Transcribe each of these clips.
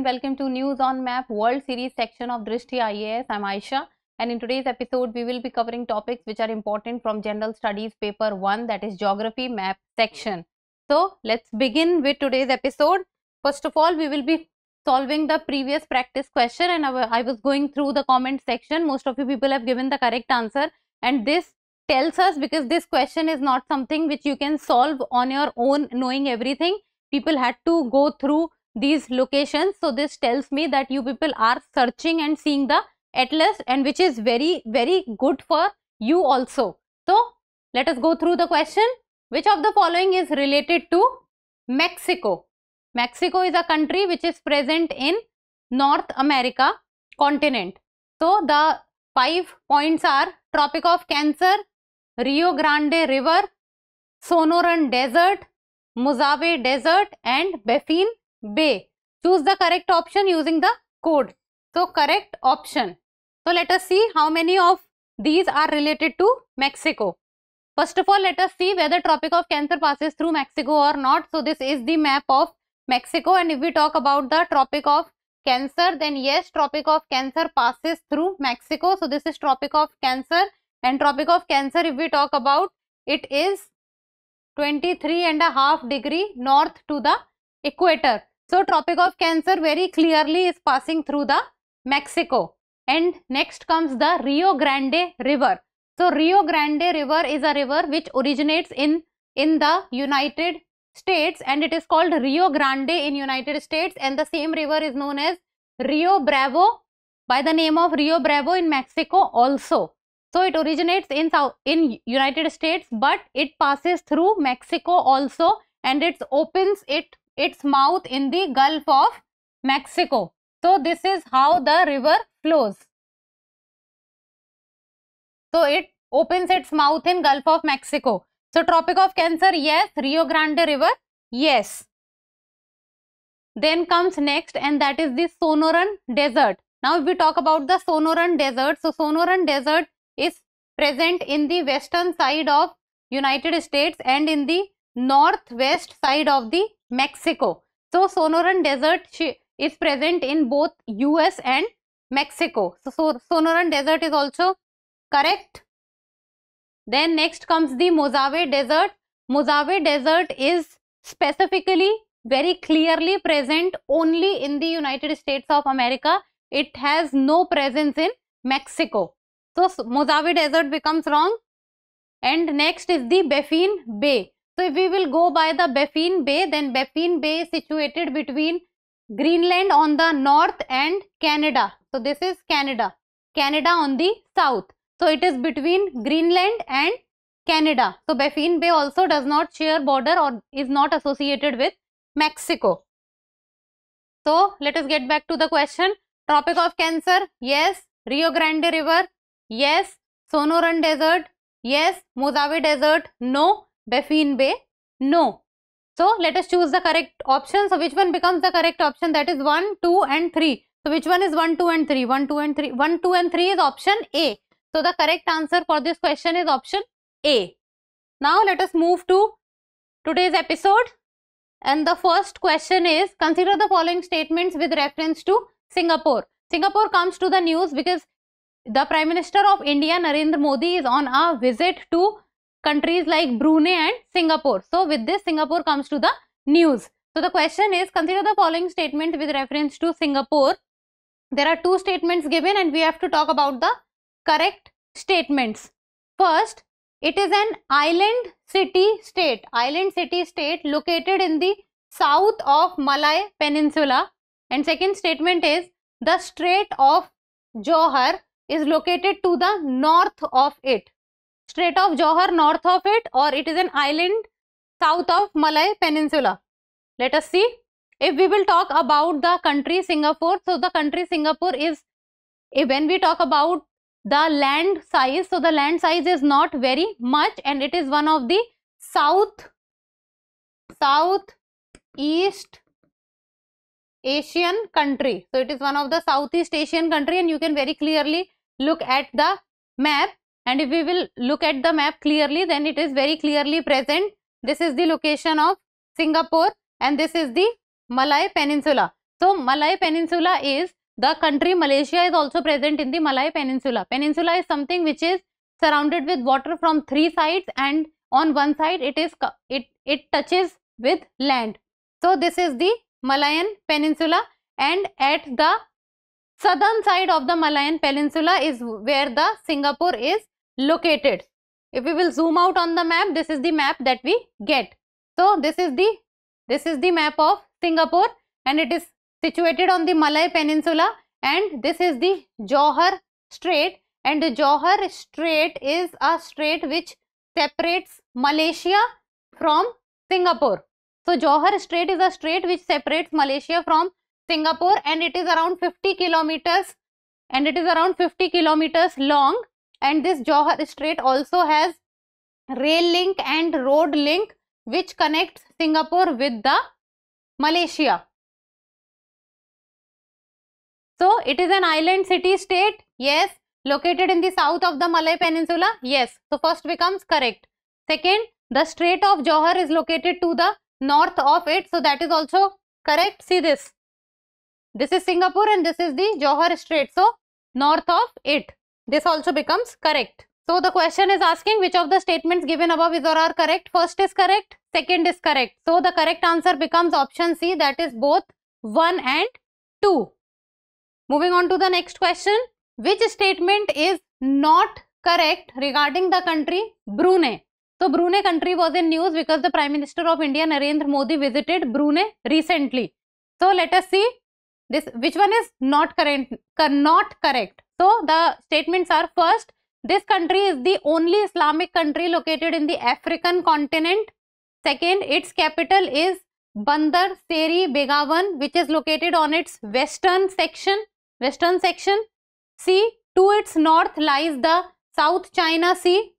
and welcome to News on Map World Series section of Drishti IAS. I'm Aisha and in today's episode we will be covering topics which are important from General Studies paper 1 that is Geography Map section. So let's begin with today's episode. First of all we will be solving the previous practice question and I was going through the comment section. Most of you people have given the correct answer and this tells us because this question is not something which you can solve on your own knowing everything. People had to go through these locations. So this tells me that you people are searching and seeing the atlas and which is very, very good for you also. So let us go through the question. Which of the following is related to Mexico? Mexico is a country which is present in North America continent. So the five points are Tropic of Cancer, Rio Grande River, Sonoran Desert, Mojave Desert and Baffin bay. Choose the correct option using the code. So, correct option. So, let us see how many of these are related to Mexico. First of all, let us see whether Tropic of Cancer passes through Mexico or not. So, this is the map of Mexico and if we talk about the Tropic of Cancer, then yes, Tropic of Cancer passes through Mexico. So, this is Tropic of Cancer and Tropic of Cancer if we talk about, it is 23 and a half degree north to the equator. So Tropic of Cancer very clearly is passing through the Mexico. And next comes the Rio Grande River. So Rio Grande River is a river which originates in, in the United States and it is called Rio Grande in United States and the same river is known as Rio Bravo by the name of Rio Bravo in Mexico also. So it originates in South in United States but it passes through Mexico also and it opens it its mouth in the Gulf of Mexico. So, this is how the river flows. So, it opens its mouth in Gulf of Mexico. So, Tropic of Cancer, yes. Rio Grande River, yes. Then comes next and that is the Sonoran Desert. Now, if we talk about the Sonoran Desert, so Sonoran Desert is present in the western side of United States and in the northwest side of the Mexico. So Sonoran Desert is present in both US and Mexico. So, so Sonoran Desert is also correct. Then next comes the Mojave Desert. Mojave Desert is specifically very clearly present only in the United States of America. It has no presence in Mexico. So Mojave Desert becomes wrong. And next is the Baffin Bay. So if we will go by the Baffin Bay, then Baffin Bay is situated between Greenland on the north and Canada. So this is Canada, Canada on the south. So it is between Greenland and Canada. So Baffin Bay also does not share border or is not associated with Mexico. So let us get back to the question. Tropic of Cancer, yes. Rio Grande River, yes. Sonoran Desert, yes. Mojave Desert, no. Baffin Bay? No. So let us choose the correct option. So which one becomes the correct option? That is 1, 2 and 3. So which one is 1, 2 and 3? 1, 2 and 3. 1, 2 and 3 is option A. So the correct answer for this question is option A. Now let us move to today's episode. And the first question is consider the following statements with reference to Singapore. Singapore comes to the news because the Prime Minister of India Narendra Modi is on a visit to countries like Brunei and Singapore. So with this, Singapore comes to the news. So the question is, consider the following statement with reference to Singapore. There are two statements given and we have to talk about the correct statements. First, it is an island city state, island city state located in the south of Malay Peninsula. And second statement is, the Strait of Johor is located to the north of it. Strait of Johor north of it or it is an island south of Malay Peninsula. Let us see. If we will talk about the country Singapore, so the country Singapore is, when we talk about the land size, so the land size is not very much and it is one of the south, south east Asian country. So it is one of the Southeast Asian country and you can very clearly look at the map and if we will look at the map clearly then it is very clearly present this is the location of singapore and this is the malay peninsula so malay peninsula is the country malaysia is also present in the malay peninsula peninsula is something which is surrounded with water from three sides and on one side it is it it touches with land so this is the malayan peninsula and at the southern side of the malayan peninsula is where the singapore is located. If we will zoom out on the map, this is the map that we get. So, this is the this is the map of Singapore and it is situated on the Malay Peninsula and this is the Johor Strait and the Johor Strait is a strait which separates Malaysia from Singapore. So, Johor Strait is a strait which separates Malaysia from Singapore and it is around 50 kilometers and it is around 50 kilometers long and this Johar Strait also has rail link and road link which connects Singapore with the Malaysia. So it is an island city state, yes, located in the south of the Malay Peninsula, yes. So first becomes correct. Second, the Strait of Johor is located to the north of it, so that is also correct. See this. This is Singapore and this is the Johor Strait, so north of it. This also becomes correct. So the question is asking which of the statements given above is or are correct. First is correct, second is correct. So the correct answer becomes option C that is both 1 and 2. Moving on to the next question. Which statement is not correct regarding the country Brunei? So Brunei country was in news because the Prime Minister of India Narendra Modi visited Brunei recently. So let us see this which one is not current not correct. So the statements are first, this country is the only Islamic country located in the African continent. Second, its capital is Bandar Seri Begawan which is located on its western section, western section. C, to its north lies the South China Sea,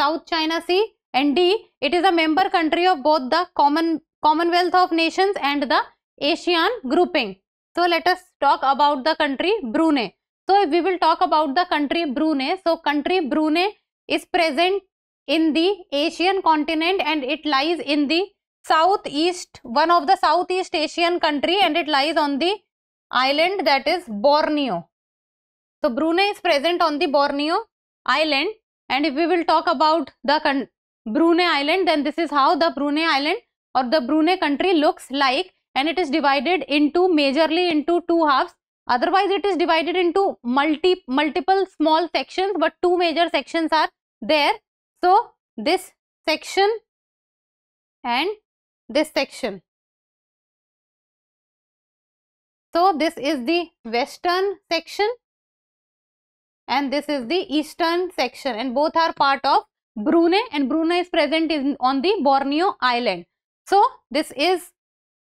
South China Sea and D, it is a member country of both the Common, Commonwealth of Nations and the ASEAN grouping. So let us talk about the country Brunei. So we will talk about the country Brunei. So country Brunei is present in the Asian continent and it lies in the southeast, one of the southeast Asian country and it lies on the island that is Borneo. So Brunei is present on the Borneo island and if we will talk about the Brunei island then this is how the Brunei island or the Brunei country looks like and it is divided into majorly into two halves otherwise it is divided into multi multiple small sections but two major sections are there so this section and this section so this is the western section and this is the eastern section and both are part of Brunei and Brunei is present in on the Borneo island so this is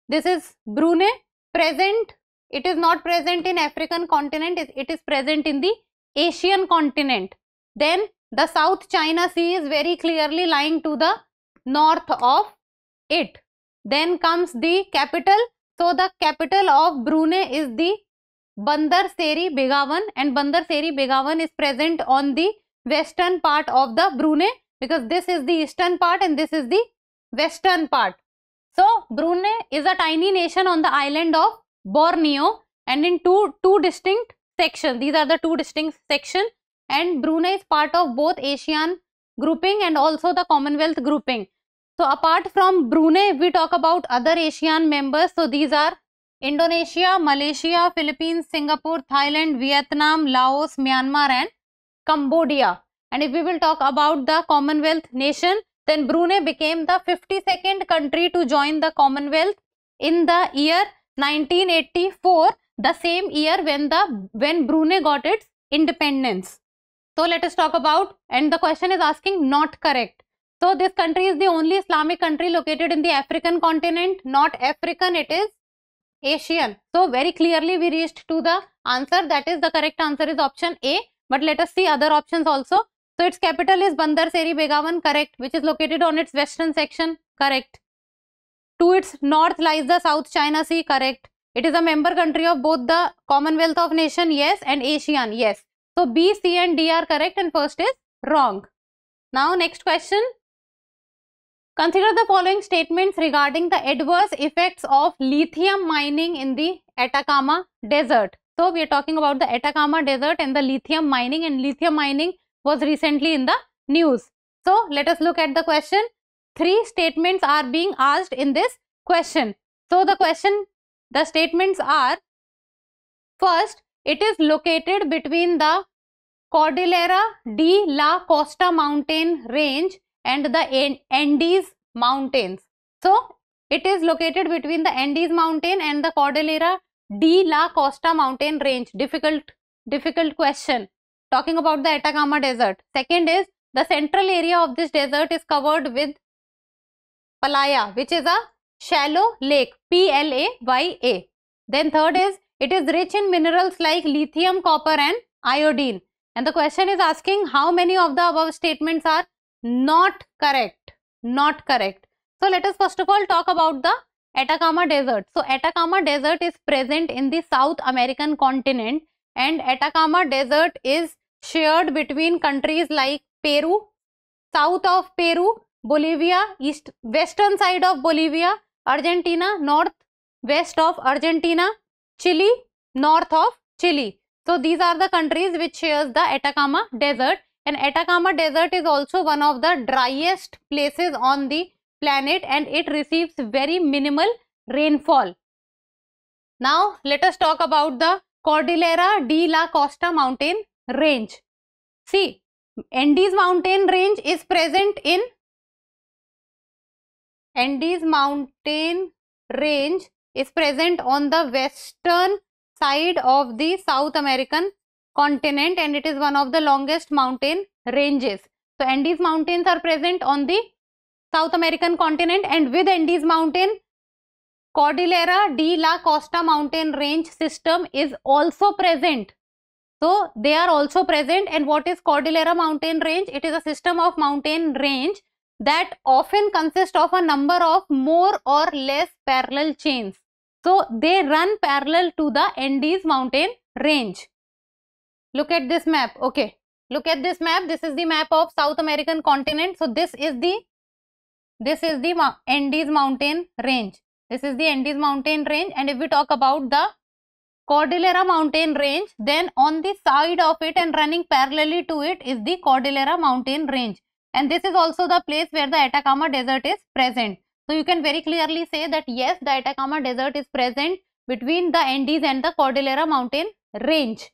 this is Brunei present it is not present in African continent, it is present in the Asian continent. Then the South China Sea is very clearly lying to the north of it. Then comes the capital. So the capital of Brunei is the Bandar Seri Begawan and Bandar Seri Begawan is present on the western part of the Brunei because this is the eastern part and this is the western part. So Brunei is a tiny nation on the island of Borneo and in two, two distinct sections. These are the two distinct sections and Brunei is part of both ASEAN grouping and also the Commonwealth grouping. So apart from Brunei, we talk about other ASEAN members. So these are Indonesia, Malaysia, Philippines, Singapore, Thailand, Vietnam, Laos, Myanmar and Cambodia. And if we will talk about the Commonwealth nation, then Brunei became the 52nd country to join the Commonwealth in the year 1984 the same year when the when Brunei got its independence. So let us talk about and the question is asking not correct. So this country is the only Islamic country located in the African continent not African it is Asian. So very clearly we reached to the answer that is the correct answer is option A but let us see other options also. So its capital is Bandar Seri Begawan correct which is located on its western section correct. To its north lies the South China Sea, correct. It is a member country of both the Commonwealth of Nations, yes, and ASEAN, yes. So B, C and D are correct and first is wrong. Now next question. Consider the following statements regarding the adverse effects of lithium mining in the Atacama Desert. So we are talking about the Atacama Desert and the lithium mining and lithium mining was recently in the news. So let us look at the question three statements are being asked in this question. So, the question, the statements are first, it is located between the Cordillera de la Costa mountain range and the Andes mountains. So, it is located between the Andes mountain and the Cordillera de la Costa mountain range. Difficult, difficult question. Talking about the Atacama desert. Second is the central area of this desert is covered with Palaya, which is a shallow lake, P-L-A-Y-A. Then third is, it is rich in minerals like lithium, copper and iodine. And the question is asking how many of the above statements are not correct, not correct. So let us first of all talk about the Atacama Desert. So Atacama Desert is present in the South American continent and Atacama Desert is shared between countries like Peru, south of Peru, Bolivia, east western side of Bolivia, Argentina, north west of Argentina, Chile, north of Chile. So these are the countries which shares the Atacama Desert and Atacama Desert is also one of the driest places on the planet and it receives very minimal rainfall. Now let us talk about the Cordillera de la Costa mountain range. See, Andes mountain range is present in Andes mountain range is present on the western side of the South American continent and it is one of the longest mountain ranges. So, Andes mountains are present on the South American continent and with Andes mountain, Cordillera de la Costa mountain range system is also present. So, they are also present and what is Cordillera mountain range? It is a system of mountain range that often consist of a number of more or less parallel chains. So, they run parallel to the Andes mountain range. Look at this map. Okay. Look at this map. This is the map of South American continent. So, this is the this is the Andes mountain range. This is the Andes mountain range and if we talk about the Cordillera mountain range then on the side of it and running parallelly to it is the Cordillera mountain range. And this is also the place where the Atacama Desert is present. So you can very clearly say that yes, the Atacama Desert is present between the Andes and the Cordillera mountain range.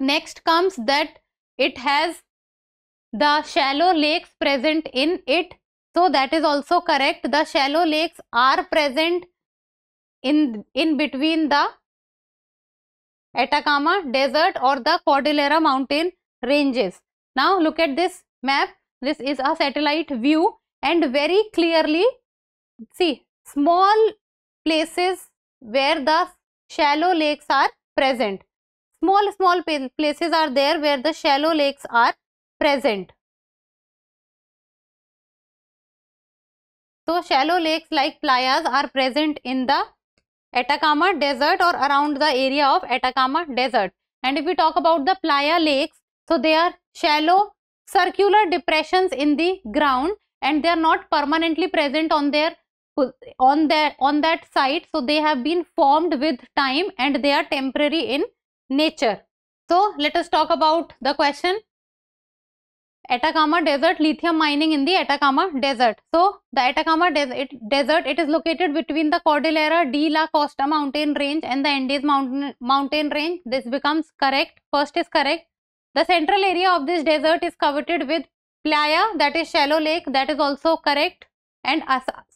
Next comes that it has the shallow lakes present in it. So that is also correct. The shallow lakes are present in, in between the Atacama Desert or the Cordillera mountain ranges. Now look at this map. This is a satellite view and very clearly see small places where the shallow lakes are present. Small, small places are there where the shallow lakes are present. So, shallow lakes like playas are present in the Atacama desert or around the area of Atacama desert. And if we talk about the playa lakes, so they are shallow circular depressions in the ground and they are not permanently present on their on their on that site so they have been formed with time and they are temporary in nature so let us talk about the question atacama desert lithium mining in the atacama desert so the atacama des it, desert it is located between the cordillera de la costa mountain range and the andes mountain mountain range this becomes correct first is correct the central area of this desert is coveted with playa that is shallow lake that is also correct and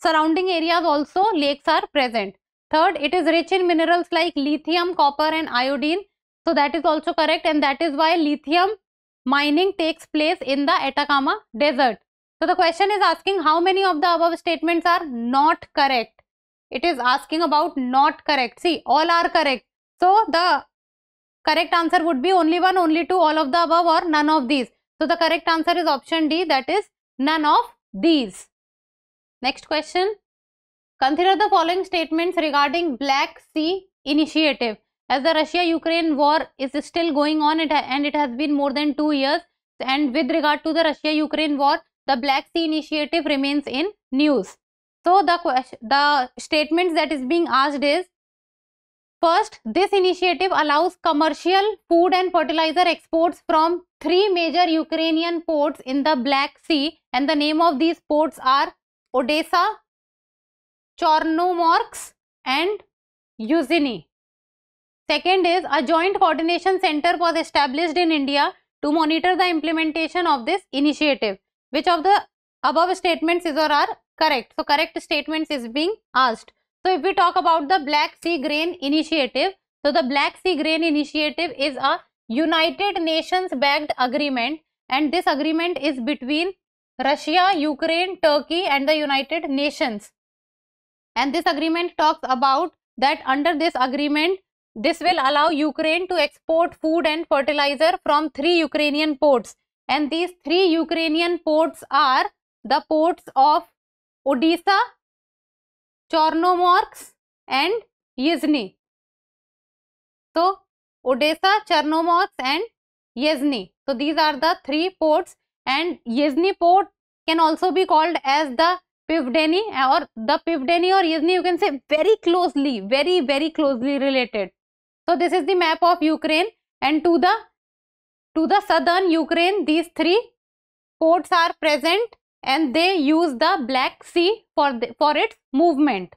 surrounding areas also lakes are present. Third, it is rich in minerals like lithium, copper and iodine. So that is also correct and that is why lithium mining takes place in the Atacama desert. So the question is asking how many of the above statements are not correct. It is asking about not correct. See, all are correct. So the Correct answer would be only one, only two, all of the above or none of these. So, the correct answer is option D that is none of these. Next question. Consider the following statements regarding Black Sea Initiative. As the Russia-Ukraine war is still going on and it has been more than two years and with regard to the Russia-Ukraine war, the Black Sea Initiative remains in news. So, the, the statements that is being asked is First, this initiative allows commercial food and fertilizer exports from three major Ukrainian ports in the Black Sea and the name of these ports are Odessa, Chornomorsk and Uzhny. Second is a joint coordination center was established in India to monitor the implementation of this initiative. Which of the above statements is or are correct? So, correct statements is being asked. So if we talk about the Black Sea Grain Initiative, so the Black Sea Grain Initiative is a United Nations backed agreement and this agreement is between Russia, Ukraine, Turkey and the United Nations. And this agreement talks about that under this agreement, this will allow Ukraine to export food and fertilizer from three Ukrainian ports. And these three Ukrainian ports are the ports of Odisha, Chornomorks and Yezny. So, Odessa, Chornomorks and Yezny. So, these are the three ports and Yezny port can also be called as the Pivdeni or the Pivdeni or Yezny you can say very closely, very very closely related. So, this is the map of Ukraine and to the to the southern Ukraine these three ports are present and they use the Black Sea for, the, for its movement.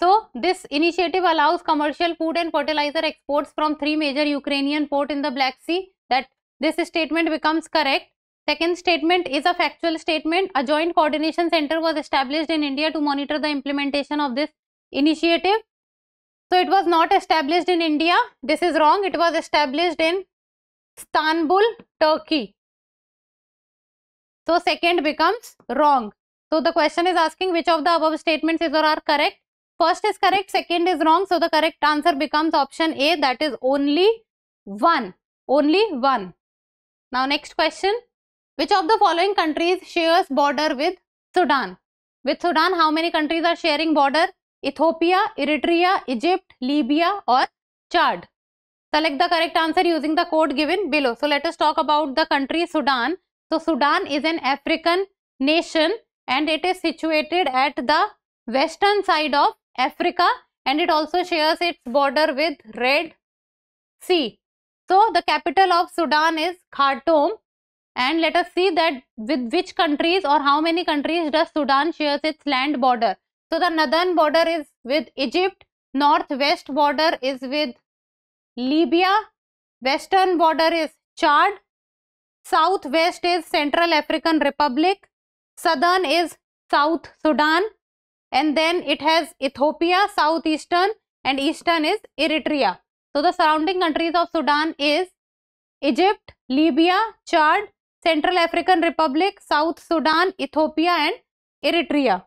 So, this initiative allows commercial food and fertilizer exports from three major Ukrainian ports in the Black Sea that this statement becomes correct. Second statement is a factual statement. A joint coordination center was established in India to monitor the implementation of this initiative. So, it was not established in India. This is wrong. It was established in Istanbul, Turkey. So second becomes wrong. So the question is asking which of the above statements is or are correct. First is correct, second is wrong. So the correct answer becomes option A that is only one. Only one. Now next question. Which of the following countries shares border with Sudan? With Sudan, how many countries are sharing border? Ethiopia, Eritrea, Egypt, Libya or Chad? Select the correct answer using the code given below. So let us talk about the country Sudan. So Sudan is an African nation and it is situated at the western side of Africa and it also shares its border with Red Sea. So the capital of Sudan is Khartoum and let us see that with which countries or how many countries does Sudan shares its land border. So the northern border is with Egypt, northwest border is with Libya, western border is Chad Southwest is Central African Republic, Southern is South Sudan, and then it has Ethiopia, Southeastern, and Eastern is Eritrea. So the surrounding countries of Sudan is Egypt, Libya, Chad, Central African Republic, South Sudan, Ethiopia and Eritrea.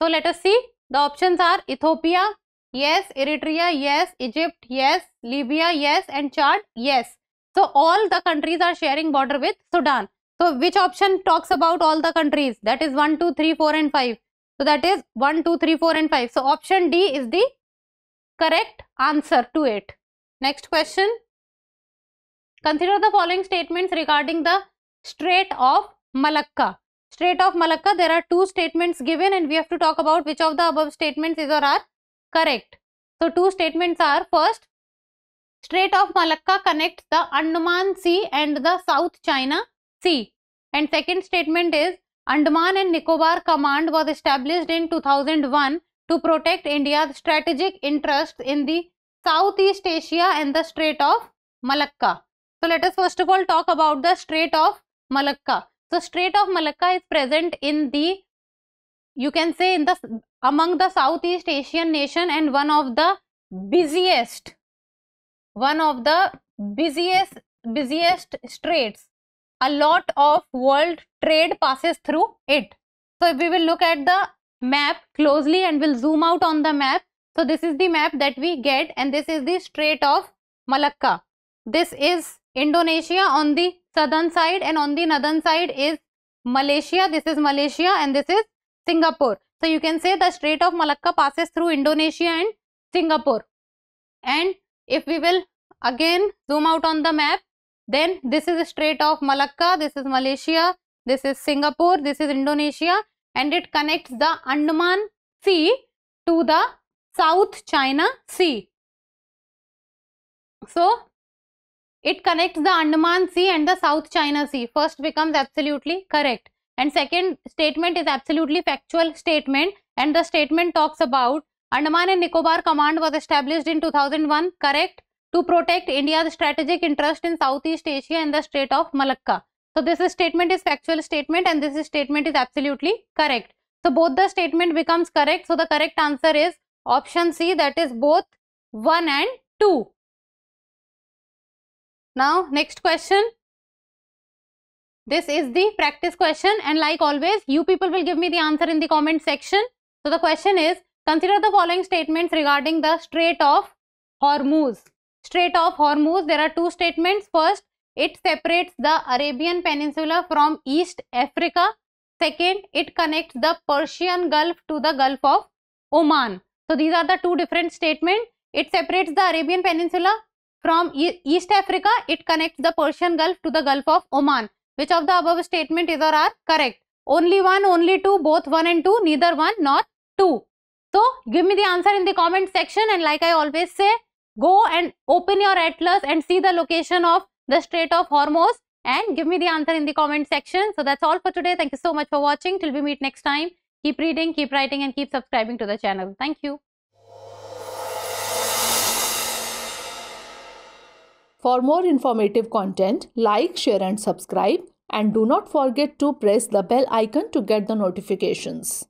So let us see. The options are Ethiopia, yes, Eritrea, yes, Egypt, yes, Libya, yes and Chad, yes. So all the countries are sharing border with Sudan. So which option talks about all the countries? That is 1, 2, 3, 4 and 5. So that is 1, 2, 3, 4 and 5. So option D is the correct answer to it. Next question. Consider the following statements regarding the Strait of Malacca. Strait of Malacca, there are two statements given and we have to talk about which of the above statements is or are correct. So two statements are first, Strait of Malacca connects the Andaman Sea and the South China Sea. And second statement is Andaman and Nicobar Command was established in 2001 to protect India's strategic interests in the Southeast Asia and the Strait of Malacca. So let us first of all talk about the Strait of Malacca. So Strait of Malacca is present in the you can say in the among the Southeast Asian nation and one of the busiest one of the busiest busiest straits a lot of world trade passes through it so if we will look at the map closely and we'll zoom out on the map so this is the map that we get and this is the strait of malacca this is indonesia on the southern side and on the northern side is malaysia this is malaysia and this is singapore so you can say the strait of malacca passes through indonesia and singapore and if we will again zoom out on the map then this is Strait of Malacca, this is Malaysia, this is Singapore, this is Indonesia and it connects the Andaman Sea to the South China Sea. So, it connects the Andaman Sea and the South China Sea. First becomes absolutely correct and second statement is absolutely factual statement and the statement talks about Andaman and Nicobar Command was established in 2001, correct, to protect India's strategic interest in Southeast Asia and the Strait of Malacca. So this is statement is factual statement and this is statement is absolutely correct. So both the statement becomes correct. So the correct answer is option C that is both 1 and 2. Now next question. This is the practice question and like always you people will give me the answer in the comment section. So the question is Consider the following statements regarding the Strait of Hormuz. Strait of Hormuz, there are two statements. First, it separates the Arabian Peninsula from East Africa. Second, it connects the Persian Gulf to the Gulf of Oman. So, these are the two different statements. It separates the Arabian Peninsula from East Africa. It connects the Persian Gulf to the Gulf of Oman. Which of the above statement is or are correct? Only one, only two, both one and two, neither one nor two. So give me the answer in the comment section and like I always say, go and open your atlas and see the location of the Strait of Hormuz and give me the answer in the comment section. So that's all for today. Thank you so much for watching. Till we meet next time, keep reading, keep writing and keep subscribing to the channel. Thank you. For more informative content, like, share and subscribe and do not forget to press the bell icon to get the notifications.